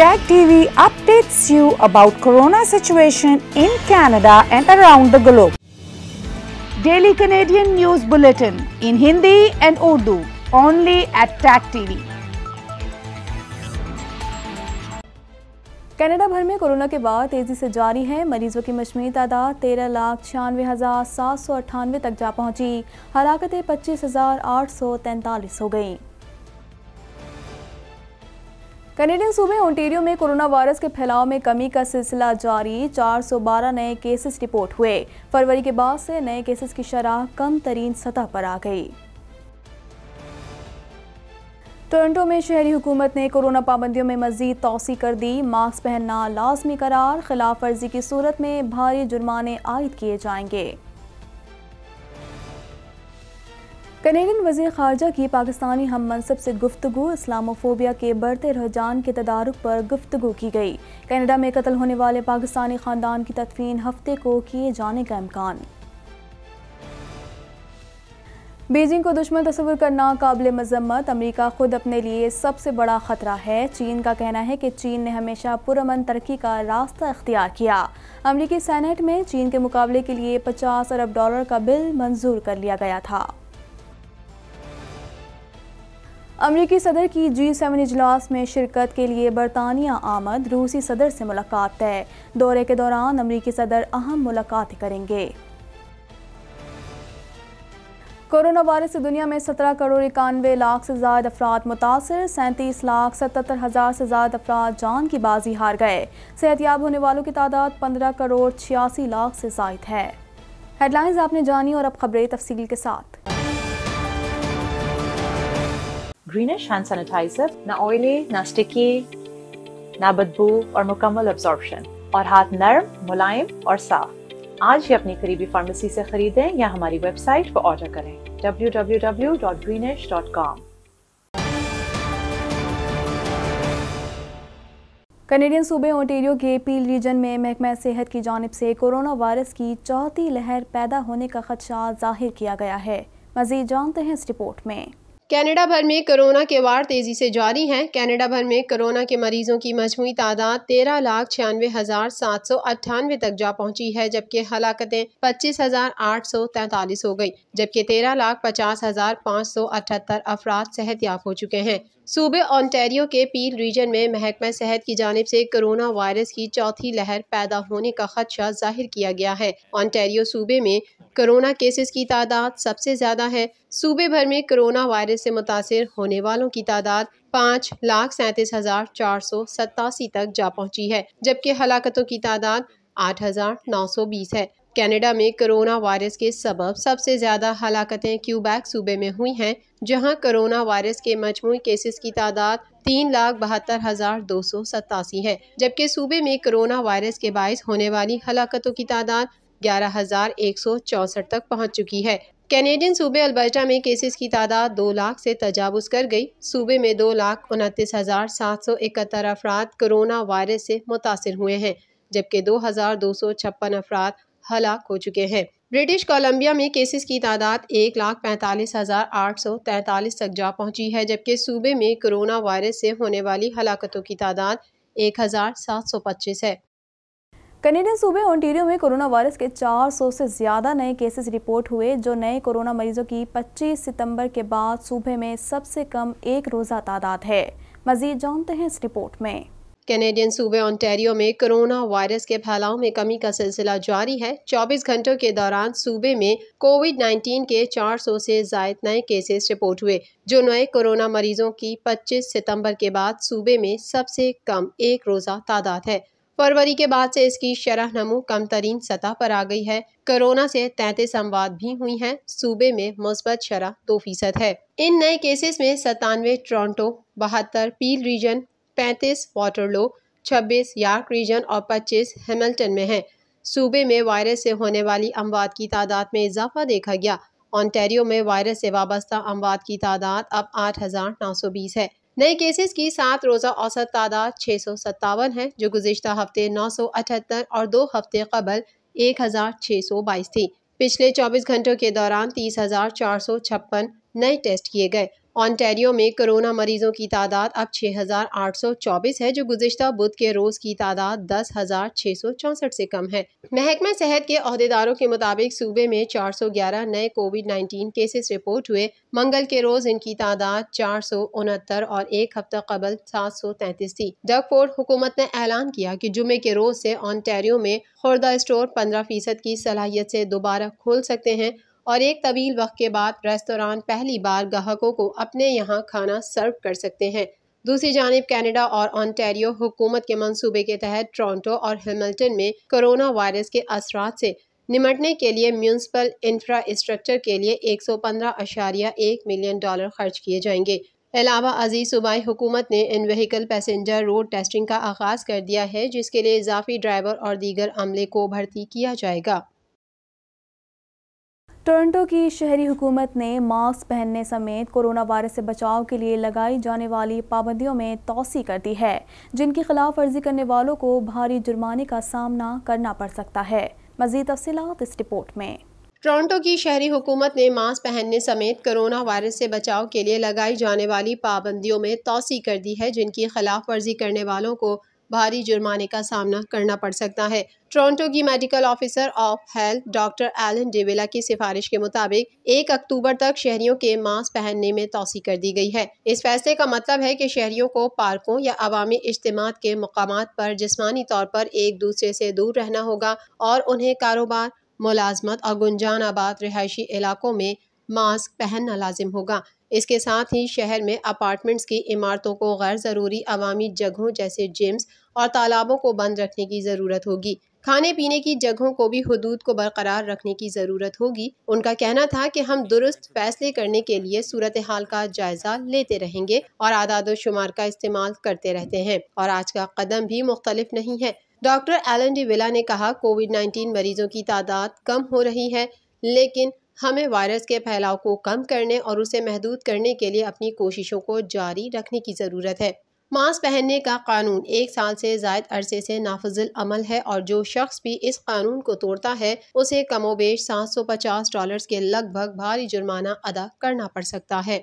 Tag TV updates you about corona situation in Canada and around the globe. Daily Canadian News Bulletin in Hindi and Urdu only at Tag TV. Canada भर में corona के बाद तेज़ी से जारी है मरीजों की मशमी तादाद तेरह लाख छियानवे हज़ार सात सौ अट्ठानवे तक जा पहुंची हलाकतें पच्चीस हज़ार आठ सौ तैंतालीस हो गईं कनेडियन सूबे ओंटेरियो में कोरोना वायरस के फैलाव में कमी का सिलसिला जारी 412 नए केसेस रिपोर्ट हुए फरवरी के बाद से नए केसेस की शराह कम तरीन सतह पर आ गई टोरंटो में शहरी हुकूमत ने कोरोना पाबंदियों में मजीद तोसी कर दी मास्क पहनना लाजमी करार खिलाफ वर्जी की सूरत में भारी जुर्माने आयद किए जाएंगे कनेडियन वजी खारजा की पाकिस्तानी हम मनसब से गुफ्तु इस्लामोफोबिया के बढ़ते रुझान के तदारक पर गुफ्तु की गई कनेडा में कत्ल होने वाले पाकिस्तानी खानदान की तदफीन हफ्ते को किए जाने का इम्कान बीजिंग को दुश्मन तस्वर करना काबिल मजम्मत अमरीका खुद अपने लिए सबसे बड़ा ख़तरा है चीन का कहना है कि चीन ने हमेशा पुरमन तरक्की का रास्ता अख्तियार किया अमरीकी सेनेट में चीन के मुकाबले के लिए 50 अरब डॉलर का बिल मंजूर कर लिया गया था अमरीकी सदर की जी सेवन इजलास में शिरकत के लिए बरतानिया आमद रूसी सदर से मुलाकात तय दौरे के दौरान अमरीकी सदर अहम मुलाकात करेंगे कोरोना वायरस से दुनिया में सत्रह करोड़ इक्यानवे लाख से ज्यादा अफराद मुतासर सैंतीस लाख सतर हज़ार से ज्यादा अफराद जान की बाजी हार गए सेहतियाब होने वालों की तादाद पंद्रह करोड़ छियासी लाख से जायद है हेडलाइंस आपने जानी और अब खबरें तफसील के साथ greenish hand sanitizer, na oily, na sticky, na बदबू or mukammal absorption और हाथ नरम मुलायम और साफ आज ही अपनी करीबी फार्मेसी से खरीदें या हमारी वेबसाइट पर ऑर्डर करें www.greenish.com कनेडियन सूबे ओंटेरियो के पील रीजन में महकमा सेहत की जानब से कोरोना वायरस की चौथी लहर पैदा होने का खदशा जाहिर किया गया है मजीद जानते हैं इस रिपोर्ट में कनाडा भर में कोरोना के वार तेज़ी से जारी हैं कनाडा भर में कोरोना के मरीजों की मजमू तादाद तेरह लाख छियानवे हज़ार सात सौ अट्ठानवे तक जा पहुंची है जबकि हलाकतें पच्चीस हज़ार आठ सौ तैतालीस हो गई जबकि तेरह लाख पचास हज़ार पाँच सौ अठहत्तर अफराद सेहत याब हो चुके हैं सूबे ऑनटेरियो के पील रीजन में महकमा सेहत की जानब से कोरोना वायरस की चौथी लहर पैदा होने का खदशा जाहिर किया गया है ऑनटेरियो सूबे में कोरोना केसेस की तादाद सबसे ज़्यादा है सूबे भर में कोरोना वायरस से मुतासर होने वालों की तादाद पाँच लाख सैंतीस हज़ार चार सौ सतासी तक जा पहुंची है जबकि हलाकतों की तादाद आठ हज़ार नौ सौ बीस है कनाडा में कोरोना वायरस के सबब सबसे ज़्यादा हलाकतें क्यूबैक सूबे में हुई हैं जहां कोरोना वायरस के मजमू केसेस की तादाद तीन लाख बहत्तर हज़ार दो सौ सतासी है जबकि सूबे में कोरोना वायरस के बायस होने वाली हलाकतों की तादाद ग्यारह हज़ार एक सौ चौंसठ तक पहुंच चुकी है कैनेडियन सूबे अल्बर्टा में केसेस की तादाद दो लाख से तजावज़ कर गई सूबे में दो लाख उनतीस हज़ार सात सौ इकहत्तर अफराद कोरोना वायरस से मुतासर हुए हैं जबकि दो हज़ार दो सौ छप्पन अफराद हलाक हो चुके हैं ब्रिटिश कोलंबिया में केसेस की तादाद एक लाख पैंतालीस हज़ार आठ सौ तैंतालीस तक जा पहुंची है जबकि सूबे में कोरोना वायरस से होने वाली हलाकतों की तादाद एक हज़ार सात सौ पच्चीस है कनेडियन सूबे ओंटेरियो में कोरोना वायरस के 400 से ज़्यादा नए केसेस रिपोर्ट हुए जो नए कोरोना मरीजों की 25 सितंबर के बाद सूबे में सबसे कम एक रोज़ा तादाद है मजीद जानते हैं इस रिपोर्ट में कैनेडियन सूबे ओंटेरियो में कोरोना वायरस के फैलाव में कमी का सिलसिला जारी है 24 घंटों के दौरान सूबे में कोविड 19 के 400 से जायद नए केसेस रिपोर्ट हुए जो नए कोरोना मरीजों की 25 सितंबर के बाद सूबे में सबसे कम एक रोज़ा तादाद है फरवरी के बाद से इसकी शरह नमू कम तरीन सतह पर आ गई है कोरोना से तैतीस संवाद भी हुई हैं सूबे में मुस्बत शरह दो फीसद है इन नए केसेस में सतानवे टोरंटो बहत्तर पील रीजन पैंतीस वाटरलो छब्बीस यार्क रीजन और पच्चीस हेमल्टन में हैं सूबे में वायरस से होने वाली अमवात की तादाद में इजाफा देखा गया ऑनटेरियो में वायरस से वाबस्ता अमवात की तादाद अब आठ हज़ार नौ सौ बीस है नए केसेस की सात रोज़ा औसत तादाद छः सौ सत्तावन है जो गुजशत हफ्ते नौ सौ अठहत्तर और दो हफ्ते कबल एक हज़ार छः सौ बाईस थी पिछले चौबीस घंटों के दौरान तीस हज़ार चार सौ छप्पन नए टेस्ट किए गए ऑनटेरियो में कोरोना मरीजों की तादाद अब 6,824 है जो गुजशत बुध के रोज़ की तादाद दस हज़ार सौ से कम है महकमा सेहत के अहदेदारों के मुताबिक सूबे में 411 नए कोविड 19 केसेस रिपोर्ट हुए मंगल के रोज़ इनकी तादाद चार सौ उनहत्तर और एक हफ्ता कबल सात सौ तैतीस थी डगफोर्ड हुकूमत ने ऐलान किया कि जुमे के रोज़ से ऑनटेरियो में खुर्दा स्टोर पंद्रह फीसद की सलाहियत से दोबारा खोल सकते हैं और एक तवील वक्त के बाद रेस्तरान पहली बार ग्राहकों को अपने यहाँ खाना सर्व कर सकते हैं दूसरी जानब कैनेडा और ऑनटेरियो हुकूमत के मंसूबे के तहत टोरंटो और हेमल्टन में कोरोना वायरस के असरा से निमटने के लिए म्यूनसिपल इंफ्रास्ट्रक्चर के लिए एक सौ पंद्रह अशारिया एक मिलियन डॉलर खर्च किए जाएंगे अलावा अजीज सूबाई हुकूमत ने इन वहीकल पैसेंजर रोड टेस्टिंग का आगाज़ कर दिया है जिसके लिए इजाफी ड्राइवर और दीगर अमले को भर्ती किया जाएगा टोरंटो की शहरी हुकूमत ने मास्क पहनने समेत कोरोना वायरस से बचाव के लिए लगाई जाने वाली पाबंदियों में तोसी कर दी है जिनकी खिलाफ वर्जी करने वालों को भारी जुर्माने का सामना करना पड़ सकता है मजीद तफसीत इस रिपोर्ट में टोरंटो की शहरी हुकूमत ने मास्क पहनने समेत कोरोना वायरस से बचाव के लिए लगाई जाने वाली पाबंदियों में तोसी कर दी है जिनकी खिलाफ वर्जी करने वालों को भारी जुर्माने का सामना करना पड़ सकता है टोरंटो की medical officer of health doctor Eileen de Villa की सिफारिश के मुताबिक एक अक्टूबर तक शहरियों के मास्क पहनने में तोसी कर दी गई है इस फैसले का मतलब है कि शहरियों को पार्कों या अवामी इज्तम के मकाम पर जिसमानी तौर पर एक दूसरे से दूर रहना होगा और उन्हें कारोबार मुलाजमत और गुंजान आबाद रिहायशी इलाकों में मास्क पहनना लाजिम होगा इसके साथ ही शहर में अपार्टमेंट्स की इमारतों को गैर ज़रूरी अवामी जगहों जैसे जिम्स और तालाबों को बंद रखने की ज़रूरत होगी खाने पीने की जगहों को भी हदूद को बरकरार रखने की ज़रूरत होगी उनका कहना था कि हम दुरुस्त फैसले करने के लिए सूरत हाल का जायज़ा लेते रहेंगे और आदाद शुमार का इस्तेमाल करते रहते हैं और आज का कदम भी मुख्तलिफ नहीं है डॉक्टर एलन डी विला ने कहा कोविड नाइन्टीन मरीजों की तादाद कम हो रही है लेकिन हमें वायरस के फैलाव को कम करने और उसे महदूद करने के लिए अपनी कोशिशों को जारी रखने की ज़रूरत है मास्क पहनने का कानून एक साल से जायद अरसे से नाफजिल अमल है और जो शख्स भी इस कानून को तोड़ता है उसे कमोबेश सात सौ पचास डॉलर के लगभग भारी जुर्माना अदा करना पड़ सकता है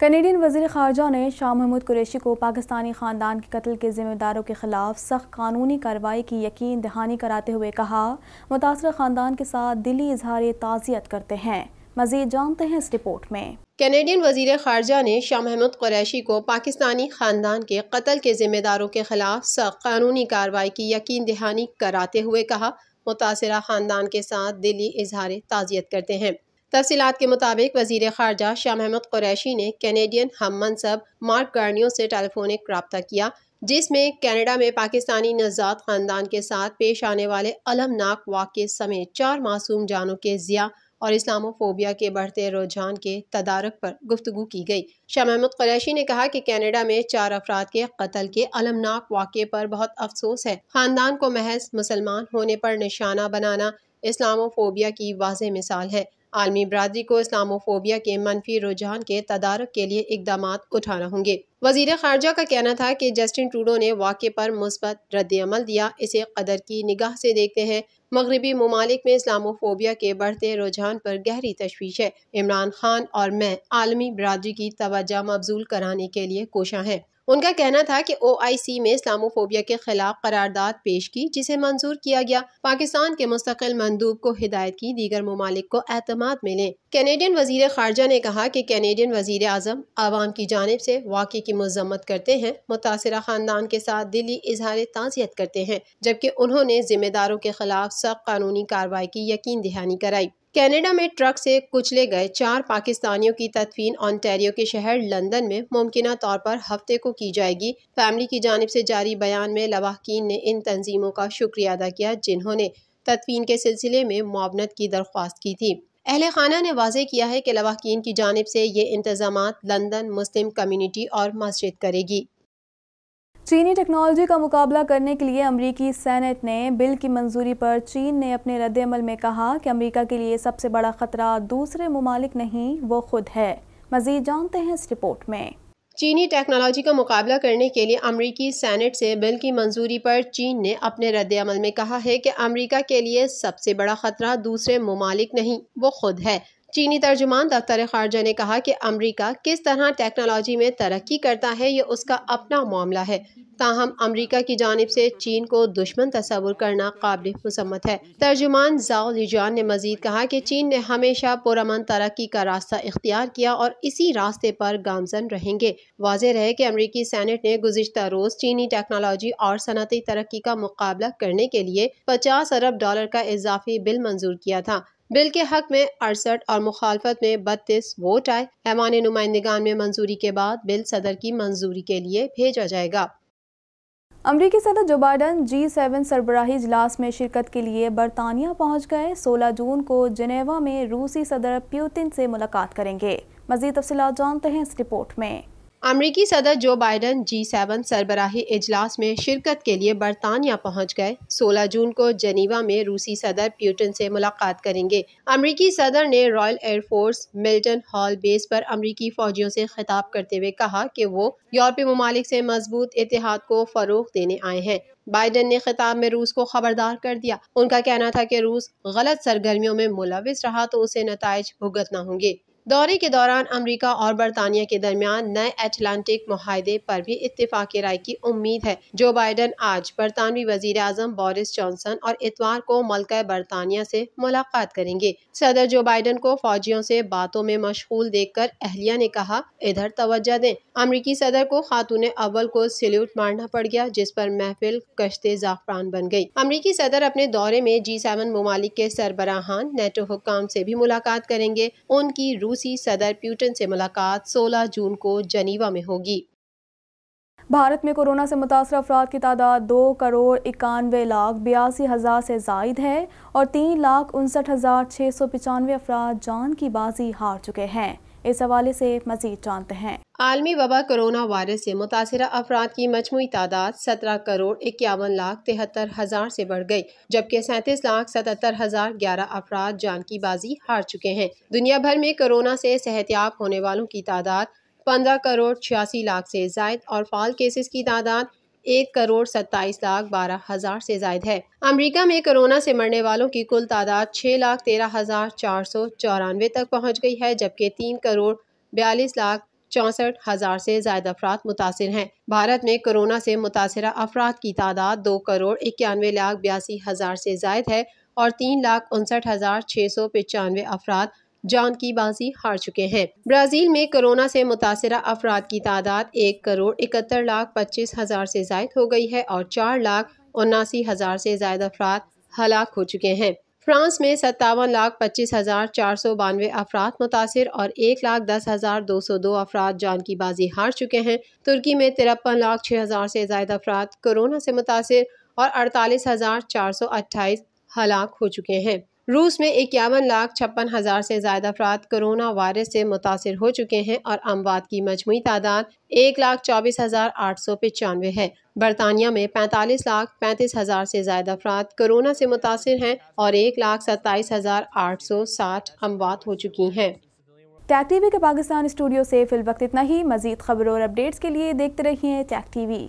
कनेडियन वजीर खारजा ने शाह महमूद कुरैशी को पाकिस्तानी ख़ानदान के कत्ल के जिम्मेदारों के खिलाफ सख्त कानूनी कार्रवाई की यकीन दहानी कराते हुए कहा मुतासर ख़ानदान के साथ दिली इजहार ताज़ियत करते हैं मजीद जानते हैं इस रिपोर्ट में कैनेडियन वजीर खारजा ने शाह महमूद कुरैशी को पाकिस्तानी ख़ानदान के कत्ल के ज़िम्मेदारों के ख़िलाफ़ सख्त कानूनी कार्रवाई की यकीन दहानी कराते हुए कहा मुतासर ख़ानदान के साथ दिली इजहार ताज़ियत करते हैं तफसीत के मुताबिक वजीर खारजा शाह महमूद कुरैशी ने कैनेडियन हम मनसब मार्क गार्नियों से टेलीफोनिक रबता किया जिसमें कैनेडा में पाकिस्तानी नजात ख़ानदान के साथ पेश आने वाले अलमनाक वाक्य समेत चार मासूम जानों के ज़िया और इस्लामोफोबिया के बढ़ते रुझान के तदारक पर गुफ्तु की गई शाह महमूद कुरैशी ने कहा कि कनाडा में चार अफराद के कत्ल के अलमनाक वाक़े पर बहुत अफसोस है खानदान को महज मुसलमान होने पर निशाना बनाना इस्लामोफोबिया की वाज मिसाल है आलमी बरदरी को इस्लामोफोबिया के मनफी रुझान के तदारक के लिए इकदाम उठाना होंगे वजीर खारजा का कहना था कि जस्टिन ट्रूडो ने वाक़े पर मुस्बत रद्दमल दिया इसे कदर की निगाह से देखते हैं मगरबी ममालिक में इस्लामोफोबिया के बढ़ते रुझान पर गहरी तशवीश है इमरान खान और मैं आलमी बरदरी की तोजा मबजूल कराने के लिए कोशा हैं उनका कहना था कि ओआईसी में इस्लामोफोबिया के खिलाफ करारदाद पेश की जिसे मंजूर किया गया पाकिस्तान के मुस्तकिल मंदूब को हिदायत की दीगर ममालिक को अहतमाद मिले कैनेडियन वजीर खारजा ने कहा कि कैनेडियन वजीर अजम आवाम की जानब से वाकई की मजम्मत करते हैं मुतासर खानदान के साथ दिली इजहार ताज़ियत करते हैं जबकि उन्होंने जिम्मेदारों के खिलाफ सख्त कानूनी कार्रवाई की यकीन दहानी कराई कनाडा में ट्रक से कुचले गए चार पाकिस्तानियों की तदफीन ऑनटेरियो के शहर लंदन में मुमकिन तौर पर हफ्ते को की जाएगी फैमिली की जानब से जारी बयान में लवाकिन ने इन तंजीमों का शुक्रिया अदा किया जिन्होंने तदफीन के सिलसिले में मुआवनत की दरख्वास्त की थी अहल खाना ने वाजे किया है कि लवाकिन की जानब से ये इंतजाम लंदन मुस्लिम कम्यूनिटी और मस्जिद करेगी चीनी टेक्नोलॉजी का मुकाबला करने के लिए अमरीकी सेनेट ने बिल की मंजूरी पर चीन ने अपने रद्दमल में कहा कि अमरीका के लिए सबसे बड़ा खतरा दूसरे ममालिक नहीं वो खुद है मजीद जानते हैं इस रिपोर्ट में चीनी टेक्नोलॉजी का मुकाबला करने के लिए अमरीकी सैनेट से बिल की मंजूरी पर चीन ने अपने रद्द अमल में कहा है कि अमरीका के लिए सबसे बड़ा खतरा दूसरे ममालिक नहीं वो खुद है चीनी तर्जुमान दफ्तर खारजा ने कहा कि अमरीका किस तरह टेक्नोलॉजी में तरक्की करता है ये उसका अपना मामला है ताहम अमरीका की जानब से चीन को दुश्मन तस्वुर करना काबिल मसम्मत है तर्जुमान जाओ लिजान ने मजीद कहा कि चीन ने हमेशा पुरमन तरक्की का रास्ता इख्तियार किया और इसी रास्ते पर गामजन रहेंगे वाज रहे कि अमरीकी सैनट ने गुजशत रोज़ चीनी टेक्नोलॉजी और सनती तरक्की का मुकाबला करने के लिए पचास अरब डॉलर का इजाफी बिल मंजूर किया था बिल के हक में अड़सठ और मुखालफत में बत्तीस वोट आए ऐमान नुमाइंदगान में मंजूरी के बाद बिल सदर की मंजूरी के लिए भेजा जाएगा अमरीकी सदर जो बाइडन जी सेवन सरबराही इजलास में शिरकत के लिए बरतानिया पहुंच गए 16 जून को जिनेवा में रूसी सदर प्यूतिन से मुलाकात करेंगे मजीद तफसलत जानते हैं इस रिपोर्ट में अमरीकी सदर जो बाइडन जी सेवन सरबराही इजलास में शिरकत के लिए बरतानिया पहुंच गए 16 जून को जनीवा में रूसी सदर प्यूटन से मुलाकात करेंगे अमरीकी सदर ने Royal Air Force Mildenhall base पर अमरीकी फौजियों से खिताब करते हुए कहा कि वो यूरोपीय ममालिक से मजबूत इतिहाद को फरोग देने आए हैं बाइडन ने खिताब में रूस को खबरदार कर दिया उनका कहना था कि रूस गलत सरगर्मियों में मुलविस रहा तो उसे नतज भुगतना होंगे दौरे के दौरान अमरीका और बरतानिया के दरमियान नए अटलांटिक माहदे पर भी इतफाक राय की उम्मीद है जो बाइडन आज बरतानवी वजीर अजम बोरिस जॉनसन और इतवार को मलक बरतानिया से मुलाकात करेंगे सदर जो बाइडन को फौजियों से बातों में मशगूल देख कर अहलिया ने कहा इधर तवज्जो दें अमरीकी सदर को खातून अव्वल को सल्यूट मारना पड़ गया जिस पर महफिल कश्ते जाफरान बन गयी अमरीकी सदर अपने दौरे में जी सेवन ममालिक के सरबराहान नेटो हुकाम से भी मुलाकात करेंगे उनकी रूस रूसी सदर प्यूटन से मुलाकात 16 जून को जनीवा में होगी भारत में कोरोना से मुतासर अफराद की तादाद दो करोड़ इक्यानवे लाख बयासी हज़ार से जायद है और तीन लाख उनसठ हज़ार छः सौ पचानवे अफराद जान की बाजी हार चुके हैं इस हवाले से मजीद जानते हैं आलमी वबा कोरोना वायरस से मुतासर अफराद की मजमू तादाद सत्रह करोड़ इक्यावन लाख तिहत्तर हज़ार से बढ़ गई जबकि सैंतीस लाख सतहत्तर हज़ार ग्यारह अफराद जान की बाजी हार चुके हैं दुनिया भर में कोरोना से सेहतियाब होने वालों की तादाद पंद्रह करोड़ छियासी लाख से जायद और फाल केसेस की तादाद एक करोड़ सत्ताईस लाख बारह हजार से जायद है अमेरिका में कोरोना से मरने वालों की कुल तादाद छह लाख तेरह हजार चार सौ चौरानवे तक पहुंच गई है जबकि तीन करोड़ बयालीस लाख चौंसठ हजार से ज्यादा अफराद मुतासर हैं भारत में कोरोना से मुतासर अफराद की तादाद दो करोड़ इक्यानवे लाख बयासी हजार से जायद है और तीन लाख उनसठ हजार छः सौ पचानवे अफराद जान की बाजी हार चुके हैं ब्राज़ील में कोरोना से मुतासर अफराद की तादाद एक करोड़ इकहत्तर लाख पच्चीस हज़ार से जायद हो गई है और चार लाख उन्नासी हज़ार से जायद अफराद हलाक हो चुके हैं फ्रांस में सत्तावन लाख पच्चीस हज़ार चार सौ बानवे अफराद मुतासर और एक लाख दस हज़ार दो सौ दो अफराद जान की बाजी हार चुके हैं तुर्की में तिरपन लाख छः हज़ार से जायद अफराद कोरोना से मुतासर और अड़तालीस हज़ार चार सौ अट्ठाईस हलाक हो चुके हैं रूस में इक्यावन लाख छप्पन हज़ार से ज्यादा अफराद कोरोना वायरस से मुतासर हो चुके हैं और अमवात की मजमू तादाद एक लाख चौबीस हज़ार आठ सौ पचानवे है बरतानिया में पैंतालीस लाख पैंतीस हज़ार से ज्यादा अफराद कोरोना से मुतासर हैं और एक लाख सत्ताईस हज़ार आठ सौ साठ अमवात हो चुकी हैं टैक टीवी के पाकिस्तान स्टूडियो से फिल वक्त इतना ही मजीद खबरों और अपडेट्स के लिए देखते रहिए टैक टीवी